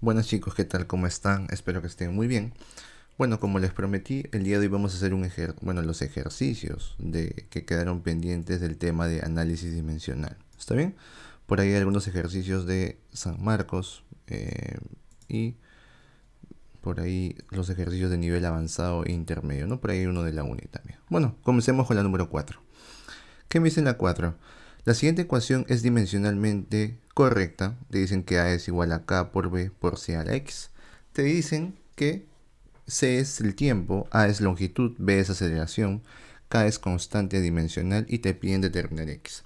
Buenas chicos, ¿qué tal? ¿Cómo están? Espero que estén muy bien. Bueno, como les prometí, el día de hoy vamos a hacer un bueno, los ejercicios de que quedaron pendientes del tema de análisis dimensional. ¿Está bien? Por ahí algunos ejercicios de San Marcos eh, y por ahí los ejercicios de nivel avanzado e intermedio, ¿no? Por ahí uno de la UNI también. Bueno, comencemos con la número 4. ¿Qué me dice la 4? La siguiente ecuación es dimensionalmente correcta. Te dicen que A es igual a K por B por C a la X. Te dicen que C es el tiempo, A es longitud, B es aceleración, K es constante dimensional y te piden determinar X.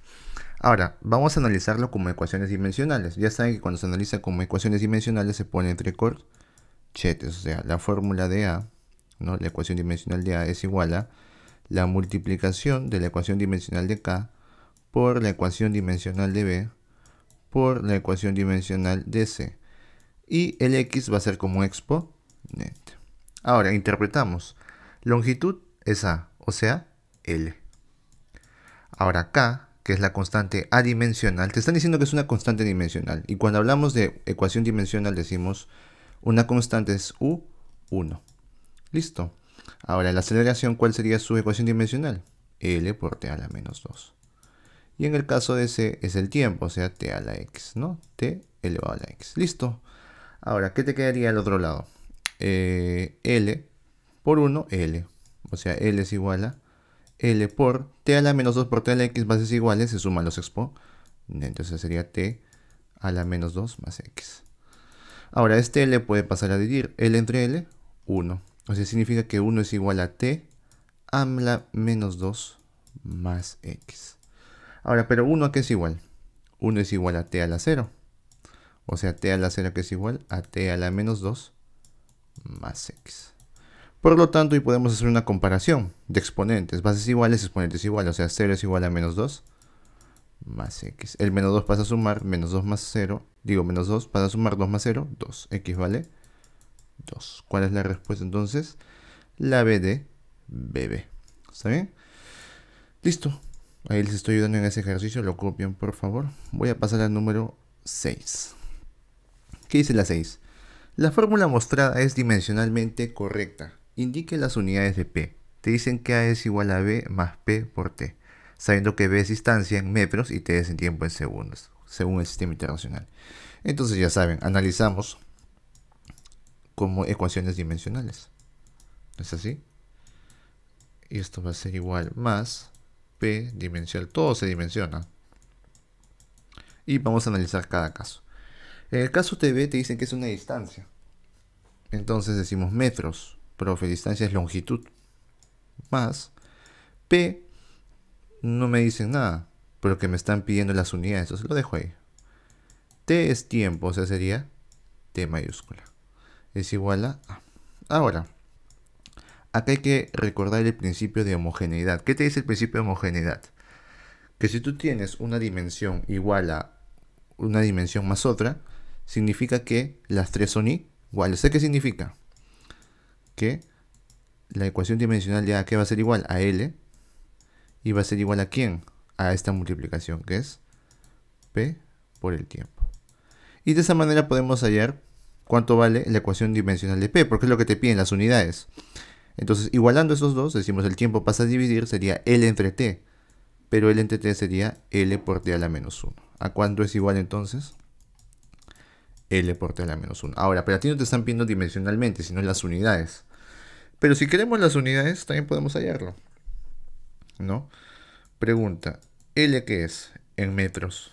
Ahora, vamos a analizarlo como ecuaciones dimensionales. Ya saben que cuando se analiza como ecuaciones dimensionales se pone entre corchetes. O sea, la fórmula de A, ¿no? la ecuación dimensional de A es igual a la multiplicación de la ecuación dimensional de K por la ecuación dimensional de B por la ecuación dimensional de C. Y el X va a ser como exponente. Ahora, interpretamos. Longitud es A, o sea, L. Ahora K, que es la constante adimensional, te están diciendo que es una constante dimensional. Y cuando hablamos de ecuación dimensional decimos una constante es U1. Listo. Ahora, la aceleración, ¿cuál sería su ecuación dimensional? L por T a la menos 2. Y en el caso de C es el tiempo, o sea, t a la x, ¿no? t elevado a la x. Listo. Ahora, ¿qué te quedaría al otro lado? Eh, L por 1, L. O sea, L es igual a L por T a la menos 2 por T a la X Bases iguales, se suman los expo. Entonces sería T a la menos 2 más X. Ahora, este L puede pasar a dividir L entre L, 1. O sea, significa que 1 es igual a T a la menos 2 más X. Ahora, pero 1 que es igual. 1 es igual a t a la 0. O sea, t a la 0 que es igual a t a la menos 2 más x. Por lo tanto, y podemos hacer una comparación de exponentes. Bases iguales, exponentes iguales. O sea, 0 es igual a menos 2 más x. El menos 2 pasa a sumar, menos 2 más 0. Digo, menos 2 pasa a sumar 2 más 0, 2. x vale 2. ¿Cuál es la respuesta entonces? La b de BB. ¿Está bien? Listo. Ahí les estoy ayudando en ese ejercicio, lo copian por favor. Voy a pasar al número 6. ¿Qué dice la 6? La fórmula mostrada es dimensionalmente correcta. Indique las unidades de P. Te dicen que A es igual a B más P por T, sabiendo que B es distancia en metros y T es en tiempo en segundos, según el sistema internacional. Entonces ya saben, analizamos como ecuaciones dimensionales. ¿Es así? Y esto va a ser igual más P dimensional, todo se dimensiona. Y vamos a analizar cada caso. En el caso TB te dicen que es una distancia. Entonces decimos metros, profe, distancia es longitud. Más P, no me dicen nada, pero que me están pidiendo las unidades, entonces lo dejo ahí. T es tiempo, o sea sería T mayúscula. Es igual a A. Ahora, acá hay que recordar el principio de homogeneidad. ¿Qué te dice el principio de homogeneidad? Que si tú tienes una dimensión igual a una dimensión más otra, significa que las tres son iguales. qué significa? Que la ecuación dimensional de A que va a ser igual a L y va a ser igual a quién? A esta multiplicación que es P por el tiempo. Y de esa manera podemos hallar cuánto vale la ecuación dimensional de P, porque es lo que te piden las unidades. Entonces, igualando esos dos, decimos el tiempo pasa a dividir, sería L entre T. Pero L entre T sería L por T a la menos 1. ¿A cuánto es igual entonces? L por T a la menos 1. Ahora, pero a ti no te están pidiendo dimensionalmente, sino las unidades. Pero si queremos las unidades, también podemos hallarlo. ¿No? Pregunta, ¿L que es en metros?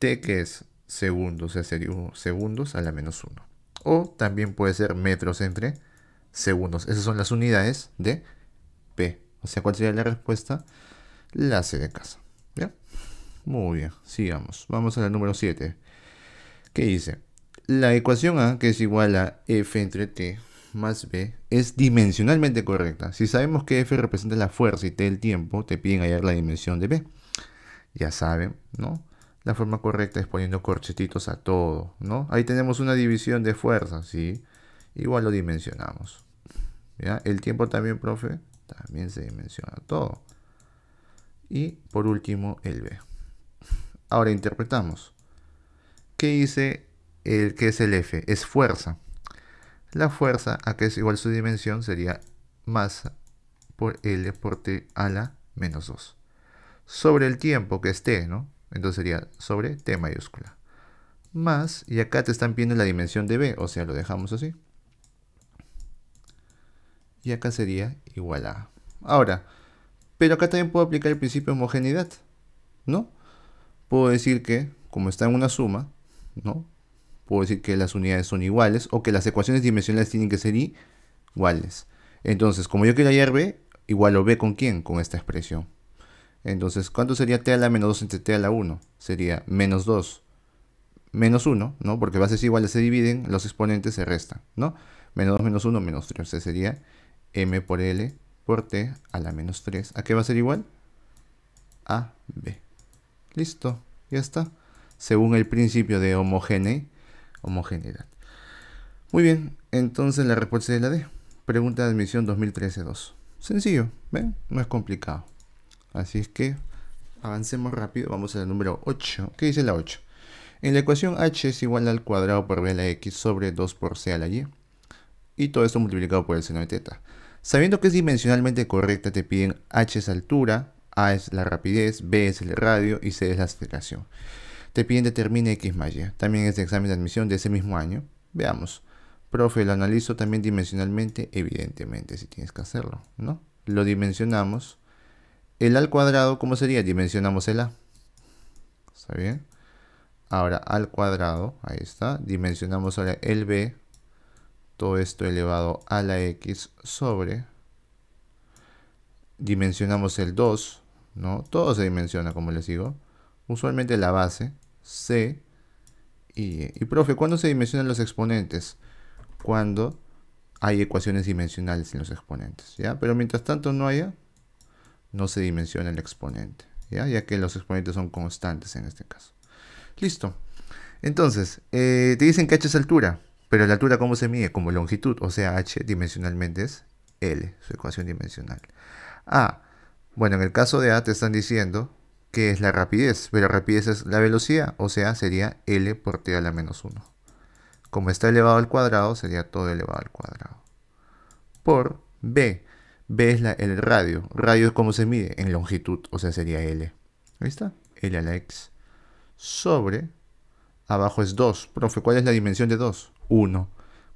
T que es segundos, o sea, sería segundos a la menos 1. O también puede ser metros entre segundos. Esas son las unidades de P. O sea, ¿cuál sería la respuesta? La C de casa. ¿Ya? Muy bien, sigamos. Vamos a la número 7. ¿Qué dice? La ecuación A, que es igual a F entre T más B, es dimensionalmente correcta. Si sabemos que F representa la fuerza y T el tiempo, te piden hallar la dimensión de B. Ya saben, ¿no? La forma correcta es poniendo corchetitos a todo, ¿no? Ahí tenemos una división de fuerza, ¿sí? igual lo dimensionamos. El tiempo también, profe, también se dimensiona todo. Y por último, el B. Ahora interpretamos. ¿Qué dice el que es el F? Es fuerza. La fuerza, a que es igual su dimensión, sería masa por L por T a la menos 2. Sobre el tiempo que es T, ¿no? Entonces sería sobre T mayúscula. Más, y acá te están pidiendo la dimensión de B, o sea, lo dejamos así y acá sería igual a. Ahora, pero acá también puedo aplicar el principio de homogeneidad, ¿no? Puedo decir que, como está en una suma, ¿no? Puedo decir que las unidades son iguales o que las ecuaciones dimensionales tienen que ser iguales. Entonces, como yo quiero hallar B, igualo B con quién? Con esta expresión. Entonces, ¿cuánto sería t a la menos 2 entre t a la 1? Sería menos 2 menos 1, ¿no? Porque bases iguales se dividen, los exponentes se restan, ¿no? Menos 2 menos 1 menos 3, o sea, sería m por L por T a la menos 3. ¿A qué va a ser igual? A B. Listo, ya está. Según el principio de homogeneidad. Muy bien, entonces la respuesta es la D. Pregunta de admisión 2013-2. Sencillo, ¿ven? No es complicado. Así es que avancemos rápido. Vamos al número 8. ¿Qué dice la 8? En la ecuación h es igual al cuadrado por b a la x sobre 2 por c a la y. Y todo esto multiplicado por el seno de teta. Sabiendo que es dimensionalmente correcta, te piden h es altura, a es la rapidez, b es el radio y c es la aceleración. Te piden determine x más y. También es de examen de admisión de ese mismo año. Veamos. Profe, lo analizo también dimensionalmente, evidentemente, si tienes que hacerlo, ¿no? Lo dimensionamos. El al cuadrado, ¿cómo sería? Dimensionamos el a. ¿Está bien? Ahora al cuadrado, ahí está. Dimensionamos ahora el b, todo esto elevado a la x sobre, dimensionamos el 2, ¿no? Todo se dimensiona, como les digo. Usualmente la base, c y y. Y profe, ¿cuándo se dimensionan los exponentes? Cuando hay ecuaciones dimensionales en los exponentes, ¿ya? Pero mientras tanto no haya, no se dimensiona el exponente, ¿ya? Ya que los exponentes son constantes en este caso. Listo. Entonces, eh, te dicen que h es altura. Pero la altura, ¿cómo se mide? Como longitud, o sea, h dimensionalmente es L, su ecuación dimensional. A, bueno, en el caso de A te están diciendo que es la rapidez, pero la rapidez es la velocidad, o sea, sería L por T a la menos 1. Como está elevado al cuadrado, sería todo elevado al cuadrado. Por B, B es la, el radio, radio es como se mide en longitud, o sea, sería L. Ahí está, L a la X. Sobre, abajo es 2. Profe, ¿cuál es la dimensión de 2? 1,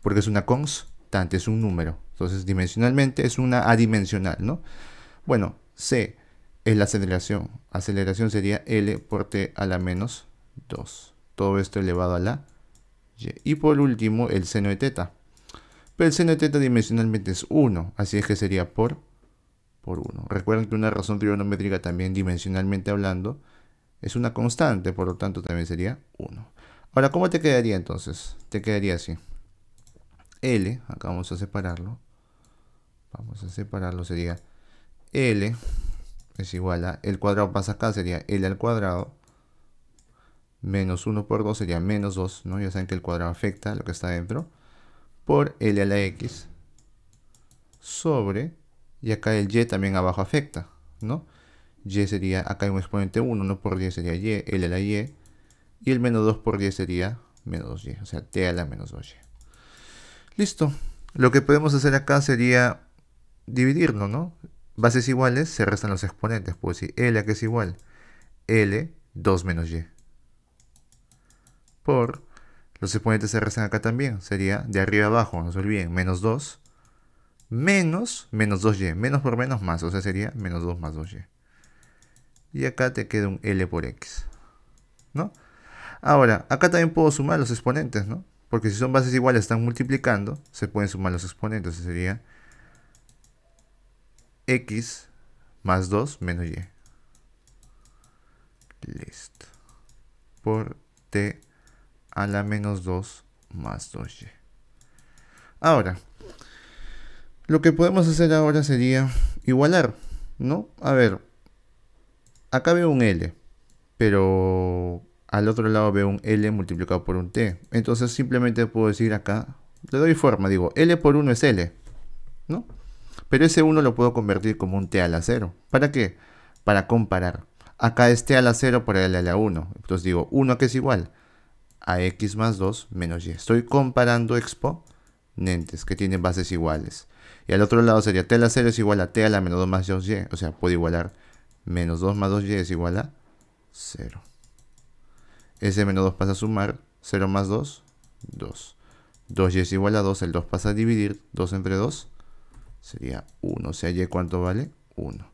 porque es una constante, es un número. Entonces, dimensionalmente es una adimensional, ¿no? Bueno, c es la aceleración. Aceleración sería L por t a la menos 2. Todo esto elevado a la y. Y por último, el seno de teta. Pero el seno de teta dimensionalmente es 1, así es que sería por, por 1. Recuerden que una razón trigonométrica también dimensionalmente hablando es una constante, por lo tanto también sería 1. Ahora, ¿cómo te quedaría entonces? Te quedaría así. L, acá vamos a separarlo. Vamos a separarlo, sería L es igual a, el cuadrado pasa acá, sería L al cuadrado. Menos 1 por 2 sería menos 2, ¿no? Ya saben que el cuadrado afecta lo que está dentro. Por L a la X sobre, y acá el Y también abajo afecta, ¿no? Y sería, acá hay un exponente 1, 1 por 10 sería Y, L a la Y y el menos 2 por 10 sería menos 2 y, o sea, t a la menos 2y. Listo. Lo que podemos hacer acá sería dividirlo, ¿no? Bases iguales se restan los exponentes. Puedo decir L a que es igual. L, 2 menos y. Por los exponentes se restan acá también. Sería de arriba abajo, no se olviden, menos 2. Menos, menos 2y. Menos por menos más, o sea, sería menos 2 más 2y. Y acá te queda un L por X. ¿No? Ahora, acá también puedo sumar los exponentes, ¿no? Porque si son bases iguales, están multiplicando, se pueden sumar los exponentes. Sería x más 2 menos y. Listo. Por t a la menos 2 más 2y. Ahora, lo que podemos hacer ahora sería igualar, ¿no? A ver, acá veo un L, pero al otro lado veo un L multiplicado por un T. Entonces simplemente puedo decir acá, le doy forma, digo, L por 1 es L, ¿no? Pero ese 1 lo puedo convertir como un T a la 0. ¿Para qué? Para comparar. Acá es T a la 0 por L a la 1. Entonces digo, 1 que es igual a X más 2 menos Y. Estoy comparando exponentes que tienen bases iguales. Y al otro lado sería T a la 0 es igual a T a la menos 2 más 2Y. O sea, puedo igualar menos 2 más 2Y es igual a 0. S menos 2 pasa a sumar, 0 más 2, 2. 2y es igual a 2, el 2 pasa a dividir, 2 entre 2 sería 1. O sea, y cuánto vale? 1.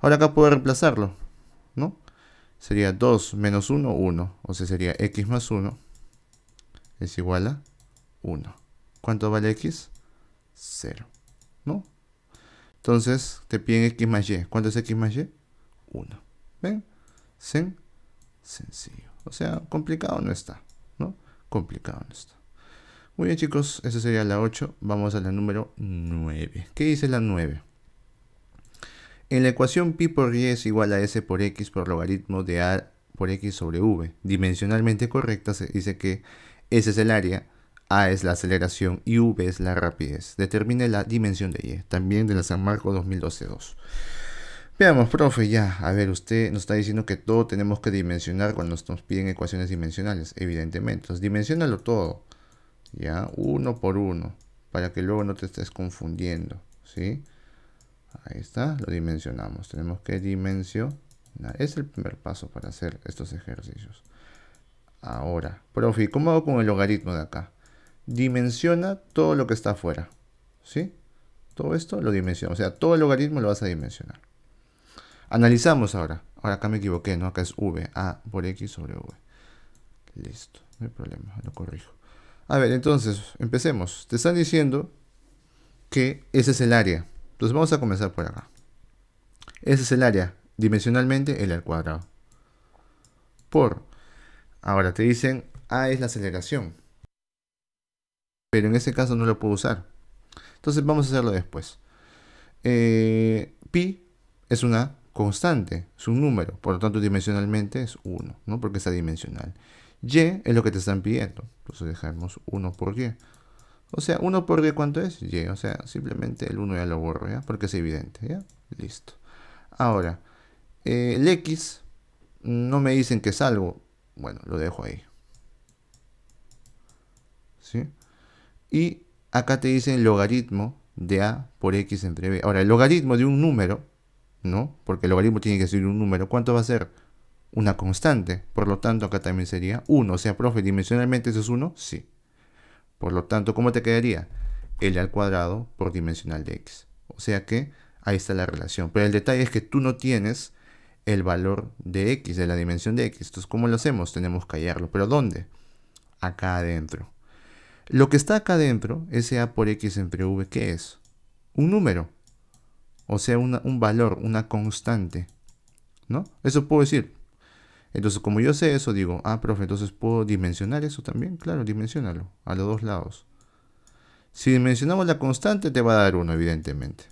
Ahora acá puedo reemplazarlo, ¿no? Sería 2 menos 1, 1. O sea, sería x más 1 es igual a 1. ¿Cuánto vale x? 0, ¿no? Entonces, te piden x más y. ¿Cuánto es x más y? 1. ¿Ven? sencillo. O sea, complicado no está, ¿no? Complicado no está. Muy bien chicos, esa sería la 8. Vamos a la número 9. ¿Qué dice la 9? En la ecuación pi por y es igual a s por x por logaritmo de a por x sobre v, dimensionalmente correcta, se dice que s es el área, a es la aceleración y v es la rapidez. Determine la dimensión de y, también de la San Marcos 2012-2. Veamos, profe, ya. A ver, usted nos está diciendo que todo tenemos que dimensionar cuando nos piden ecuaciones dimensionales, evidentemente. Entonces, dimensionalo todo, ya, uno por uno, para que luego no te estés confundiendo, ¿sí? Ahí está, lo dimensionamos. Tenemos que dimensionar. Es el primer paso para hacer estos ejercicios. Ahora, profe, ¿cómo hago con el logaritmo de acá? Dimensiona todo lo que está afuera, ¿sí? Todo esto lo dimensiona, o sea, todo el logaritmo lo vas a dimensionar. Analizamos ahora. Ahora acá me equivoqué, ¿no? Acá es V, A por X sobre V. Listo, no hay problema, lo corrijo. A ver, entonces, empecemos. Te están diciendo que ese es el área. Entonces vamos a comenzar por acá. Ese es el área, dimensionalmente L al cuadrado. Por. Ahora te dicen A es la aceleración. Pero en este caso no lo puedo usar. Entonces vamos a hacerlo después. Eh, pi es una constante, es un número, por lo tanto dimensionalmente es 1, ¿no? porque está dimensional. Y es lo que te están pidiendo, entonces dejamos 1 por y. O sea, 1 por y ¿cuánto es? Y, o sea, simplemente el 1 ya lo borro, ¿ya? porque es evidente, ¿ya? Listo. Ahora, eh, el x no me dicen que es algo, bueno, lo dejo ahí. ¿Sí? Y acá te dicen logaritmo de a por x entre b. Ahora, el logaritmo de un número ¿no? Porque el logaritmo tiene que ser un número. ¿Cuánto va a ser? Una constante. Por lo tanto, acá también sería 1. O sea, profe, dimensionalmente eso es 1, sí. Por lo tanto, ¿cómo te quedaría? L al cuadrado por dimensional de x. O sea que ahí está la relación. Pero el detalle es que tú no tienes el valor de x, de la dimensión de x. Entonces, ¿cómo lo hacemos? Tenemos que hallarlo. ¿Pero dónde? Acá adentro. Lo que está acá adentro, ese a por x entre v, ¿qué es? Un número o sea, un valor, una constante. ¿No? Eso puedo decir. Entonces, como yo sé eso, digo, ah, profe, entonces puedo dimensionar eso también. Claro, dimensionalo a los dos lados. Si dimensionamos la constante, te va a dar 1, evidentemente.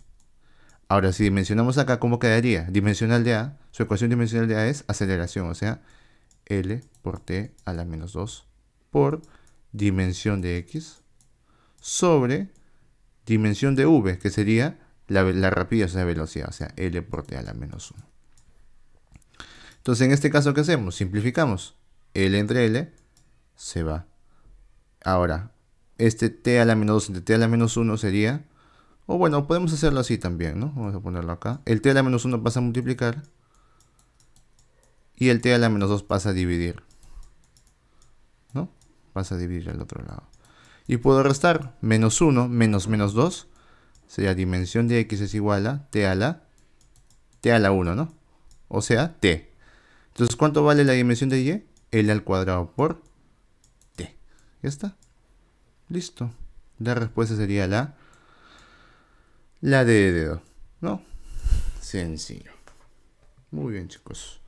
Ahora, si dimensionamos acá, ¿cómo quedaría? Dimensional de A, su ecuación dimensional de A es aceleración, o sea, L por T a la menos 2 por dimensión de X sobre dimensión de V, que sería la, la rapidez es velocidad, o sea, L por T a la menos 1. Entonces, en este caso, ¿qué hacemos? Simplificamos. L entre L se va. Ahora, este T a la menos 2 entre T a la menos 1 sería... O bueno, podemos hacerlo así también, ¿no? Vamos a ponerlo acá. El T a la menos 1 pasa a multiplicar. Y el T a la menos 2 pasa a dividir. ¿No? Pasa a dividir al otro lado. Y puedo restar menos 1 menos menos 2 sería dimensión de x es igual a t a la t a la 1, ¿no? O sea, t. Entonces, ¿cuánto vale la dimensión de y? l al cuadrado por t. Ya está. Listo. La respuesta sería la la de dedo, ¿no? Sencillo. Muy bien, chicos.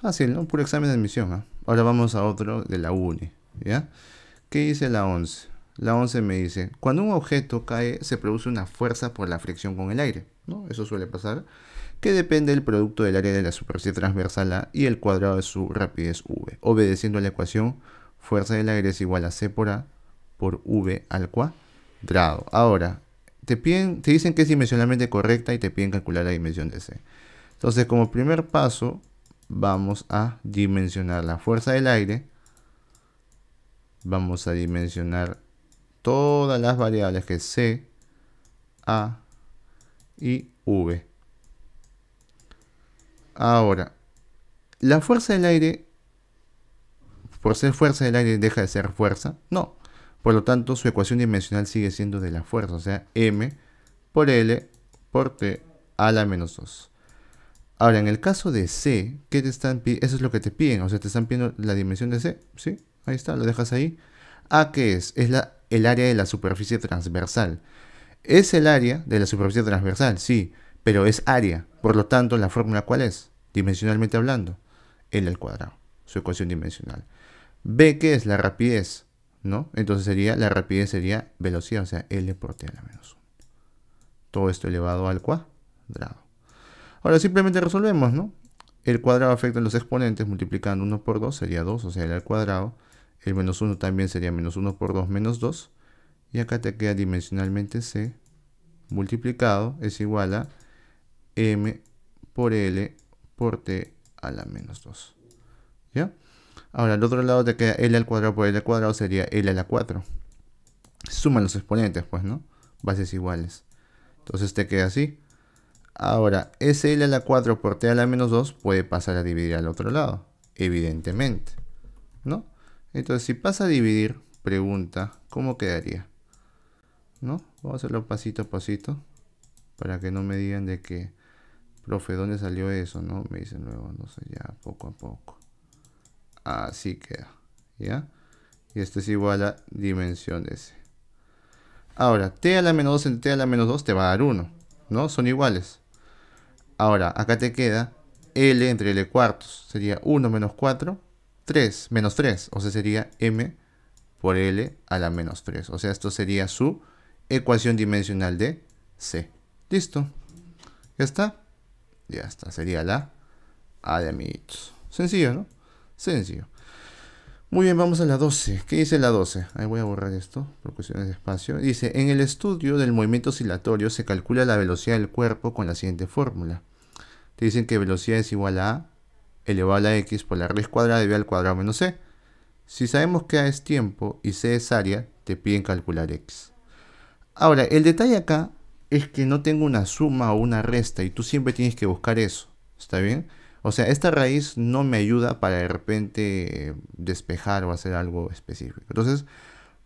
Fácil, ¿no? Puro examen de admisión, ¿ah? Ahora vamos a otro de la UNI, ¿ya? ¿Qué dice la 11? La 11 me dice, cuando un objeto cae se produce una fuerza por la fricción con el aire, Eso suele pasar, que depende del producto del área de la superficie transversal A y el cuadrado de su rapidez V, obedeciendo a la ecuación fuerza del aire es igual a C por A por V al cuadrado. Ahora, te, piden, te dicen que es dimensionalmente correcta y te piden calcular la dimensión de C. Entonces, como primer paso, vamos a dimensionar la fuerza del aire, vamos a dimensionar todas las variables que C, A y V. Ahora, ¿la fuerza del aire, por ser fuerza del aire, deja de ser fuerza? No. Por lo tanto, su ecuación dimensional sigue siendo de la fuerza, o sea, m por L por T a la menos 2. Ahora, en el caso de C, ¿qué te están Eso es lo que te piden, o sea, te están pidiendo la dimensión de C, ¿sí? Ahí está, lo dejas ahí. ¿A qué es? Es la el área de la superficie transversal. Es el área de la superficie transversal, sí, pero es área. Por lo tanto, la fórmula cuál es? Dimensionalmente hablando, L al cuadrado, su ecuación dimensional. B, ¿qué es? La rapidez, ¿no? Entonces sería, la rapidez sería velocidad, o sea, L por T a la menos 1. Todo esto elevado al cuadrado. Ahora simplemente resolvemos, ¿no? El cuadrado afecta a los exponentes, multiplicando 1 por 2 sería 2, o sea, L al cuadrado. El menos 1 también sería menos 1 por 2 menos 2. Y acá te queda dimensionalmente C multiplicado es igual a M por L por T a la menos 2. ¿Ya? Ahora, al otro lado te queda L al cuadrado por L al cuadrado sería L a la 4. Suman los exponentes, pues, ¿no? Bases iguales. Entonces te queda así. Ahora, SL a la 4 por T a la menos 2 puede pasar a dividir al otro lado, evidentemente, ¿no? Entonces, si pasa a dividir, pregunta, ¿cómo quedaría? ¿No? Vamos a hacerlo pasito a pasito para que no me digan de que, profe, ¿dónde salió eso? ¿No? Me dicen luego, no sé, ya poco a poco. Así queda, ¿ya? Y esto es igual a dimensión S. Ahora, t a la menos 2 entre t a la menos 2 te va a dar 1, ¿no? Son iguales. Ahora, acá te queda L entre L cuartos, sería 1 menos 4 3 menos 3, o sea, sería m por L a la menos 3. O sea, esto sería su ecuación dimensional de C. ¿Listo? ¿Ya está? Ya está. Sería la A de amiguitos. Sencillo, ¿no? Sencillo. Muy bien, vamos a la 12. ¿Qué dice la 12? Ahí voy a borrar esto por cuestiones de espacio. Dice, en el estudio del movimiento oscilatorio se calcula la velocidad del cuerpo con la siguiente fórmula. Te dicen que velocidad es igual a elevado a la x por la raíz cuadrada de b al cuadrado menos c. Si sabemos que a es tiempo y c es área, te piden calcular x. Ahora, el detalle acá es que no tengo una suma o una resta y tú siempre tienes que buscar eso, ¿está bien? O sea, esta raíz no me ayuda para de repente eh, despejar o hacer algo específico. Entonces,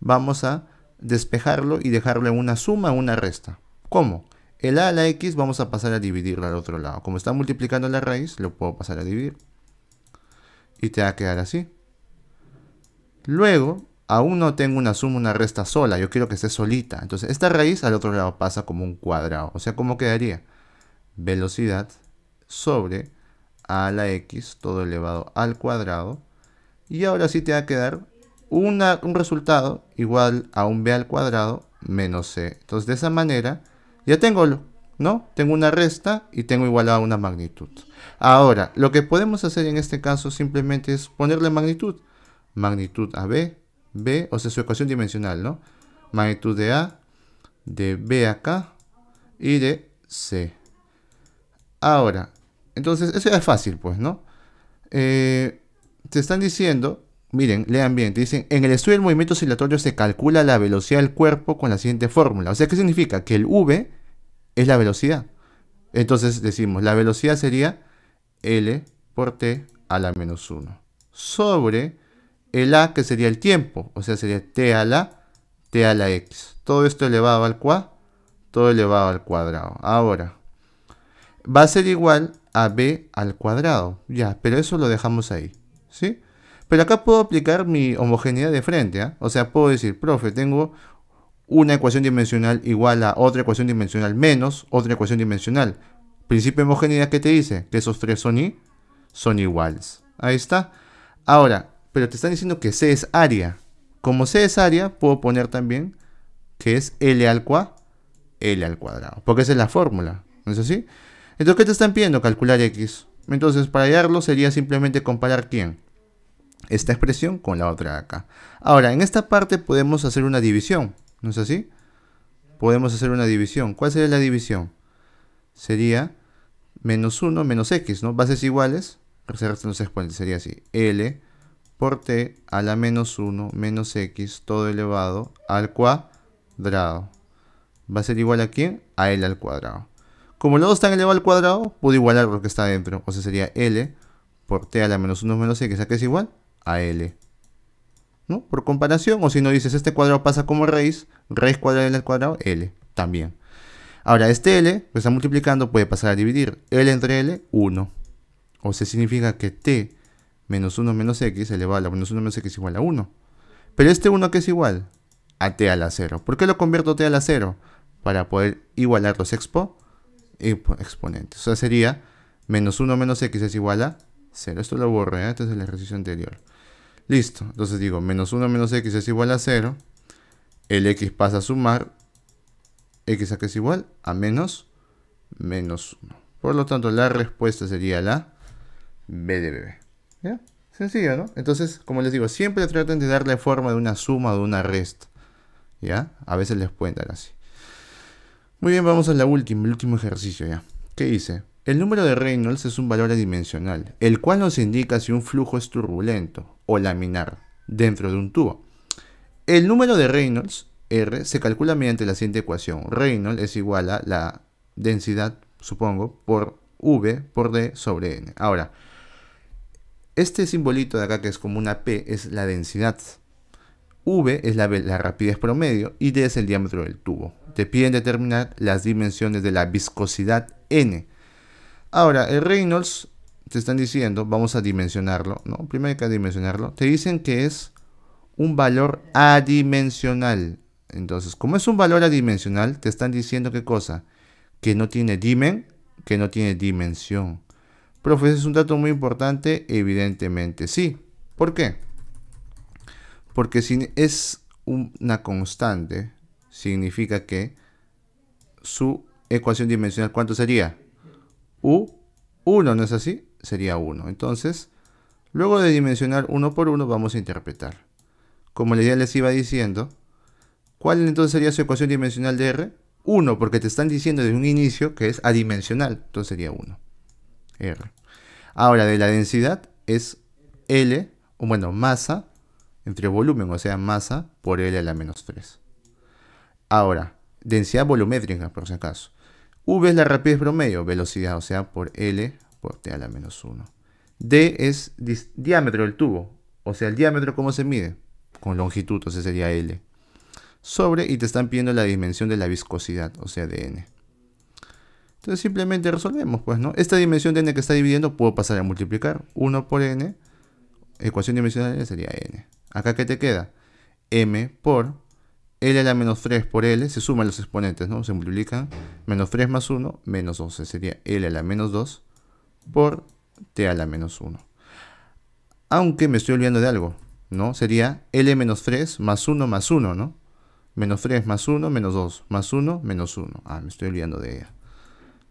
vamos a despejarlo y dejarlo una suma o una resta. ¿Cómo? El a la x vamos a pasar a dividirlo al otro lado. Como está multiplicando la raíz, lo puedo pasar a dividir. Y te va a quedar así. Luego, aún no tengo una suma, una resta sola. Yo quiero que esté solita. Entonces, esta raíz al otro lado pasa como un cuadrado. O sea, ¿cómo quedaría? Velocidad sobre a la x, todo elevado al cuadrado. Y ahora sí te va a quedar un resultado igual a un b al cuadrado menos c. Entonces, de esa manera ya tengo, ¿no? Tengo una resta y tengo igualada una magnitud. Ahora, lo que podemos hacer en este caso simplemente es ponerle magnitud. Magnitud a B, B, o sea, su ecuación dimensional, ¿no? Magnitud de A, de B acá y de C. Ahora, entonces, eso es fácil, pues, ¿no? Eh, te están diciendo, miren, lean bien, dicen, en el estudio del movimiento oscilatorio se calcula la velocidad del cuerpo con la siguiente fórmula. O sea, ¿qué significa? Que el V es la velocidad. Entonces decimos, la velocidad sería L por T a la menos 1. Sobre el A, que sería el tiempo. O sea, sería T a la, T a la X. Todo esto elevado al cuadrado. Todo elevado al cuadrado. Ahora, va a ser igual a B al cuadrado. Ya, pero eso lo dejamos ahí. ¿Sí? Pero acá puedo aplicar mi homogeneidad de frente. ¿ah? O sea, puedo decir, profe, tengo una ecuación dimensional igual a otra ecuación dimensional menos otra ecuación dimensional. Principio de homogeneidad que te dice que esos tres son, y, son iguales. Ahí está. Ahora, pero te están diciendo que C es área. Como C es área, puedo poner también que es L al, L al cuadrado. Porque esa es la fórmula. ¿No es así? Entonces, ¿qué te están pidiendo? Calcular X. Entonces, para hallarlo sería simplemente comparar quién. Esta expresión con la otra de acá. Ahora, en esta parte podemos hacer una división. ¿No es así? Podemos hacer una división. ¿Cuál sería la división? Sería menos 1 menos x, ¿no? Bases iguales, se no sé cuál, sería así. L por t a la menos 1 menos x todo elevado al cuadrado. ¿Va a ser igual a quién? A L al cuadrado. Como los dos están elevados al cuadrado, puedo igualar lo que está dentro. O sea, sería L por t a la menos 1 menos x. ¿A qué es igual? A L. ¿no? Por comparación, o si no dices este cuadrado pasa como raíz, raíz cuadrada de L al cuadrado, L también. Ahora, este L, lo está multiplicando, puede pasar a dividir L entre L, 1. O sea, significa que T menos 1 menos X elevado a menos 1 menos X igual a 1. Pero este 1 que es igual a T a la 0. ¿Por qué lo convierto a T a la 0? Para poder igualar los expo, exponentes. O sea, sería menos 1 menos X es igual a 0. Esto lo borré, antes ¿eh? este del ejercicio anterior. Listo. Entonces digo, menos 1 menos x es igual a 0. El x pasa a sumar. x a que es igual a menos menos 1. Por lo tanto, la respuesta sería la b de b. ¿Ya? Sencillo, ¿no? Entonces, como les digo, siempre traten de darle forma de una suma o de una resta. ¿Ya? A veces les pueden dar así. Muy bien, vamos a la última, el último ejercicio ya. ¿Qué hice? El número de Reynolds es un valor adimensional, el cual nos indica si un flujo es turbulento o laminar dentro de un tubo. El número de Reynolds, R, se calcula mediante la siguiente ecuación. Reynolds es igual a la densidad, supongo, por V por D sobre N. Ahora, este simbolito de acá que es como una P es la densidad. V es la, rapidez promedio y D es el diámetro del tubo. Te piden determinar las dimensiones de la viscosidad N Ahora, el eh, Reynolds, te están diciendo, vamos a dimensionarlo, ¿no? Primero hay que dimensionarlo. Te dicen que es un valor adimensional. Entonces, como es un valor adimensional, te están diciendo qué cosa? Que no tiene dimen, que no tiene dimensión. Profe, ¿es un dato muy importante? Evidentemente sí. ¿Por qué? Porque si es una constante, significa que su ecuación dimensional, ¿cuánto sería? U1, ¿no es así? Sería 1. Entonces, luego de dimensionar 1 por 1, vamos a interpretar. Como ya les iba diciendo, ¿cuál entonces sería su ecuación dimensional de R? 1, porque te están diciendo desde un inicio que es adimensional, entonces sería 1. R. Ahora, de la densidad es L, o bueno, masa, entre volumen, o sea, masa por L a la menos 3. Ahora, densidad volumétrica, por si acaso. V es la rapidez promedio, velocidad, o sea, por L por T a la menos 1. D es diámetro del tubo, o sea, el diámetro, ¿cómo se mide? Con longitud, o sea, sería L. Sobre, y te están pidiendo la dimensión de la viscosidad, o sea, de N. Entonces simplemente resolvemos, pues, ¿no? Esta dimensión de N que está dividiendo puedo pasar a multiplicar 1 por N, ecuación dimensional de N sería N. Acá, ¿qué te queda? M por L a la menos 3 por L, se suman los exponentes, ¿no? Se multiplican. Menos 3 más 1, menos 12. Sería L a la menos 2 por T a la menos 1. Aunque me estoy olvidando de algo, ¿no? Sería L menos 3 más 1 más 1, ¿no? Menos 3 más 1, menos 2, más 1, menos 1. Ah, me estoy olvidando de ella.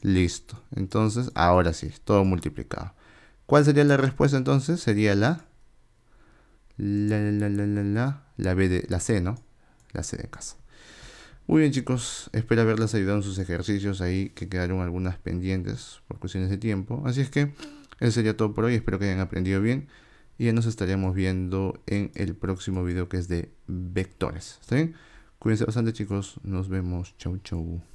Listo. Entonces, ahora sí, todo multiplicado. ¿Cuál sería la respuesta entonces? Sería la... La, la, la, la, la, la, B de, la C, ¿no? la sede de casa. Muy bien chicos, espero haberles ayudado en sus ejercicios ahí que quedaron algunas pendientes por cuestiones de tiempo. Así es que eso sería todo por hoy, espero que hayan aprendido bien y ya nos estaremos viendo en el próximo video que es de vectores. bien? Cuídense bastante chicos, nos vemos, chau chau.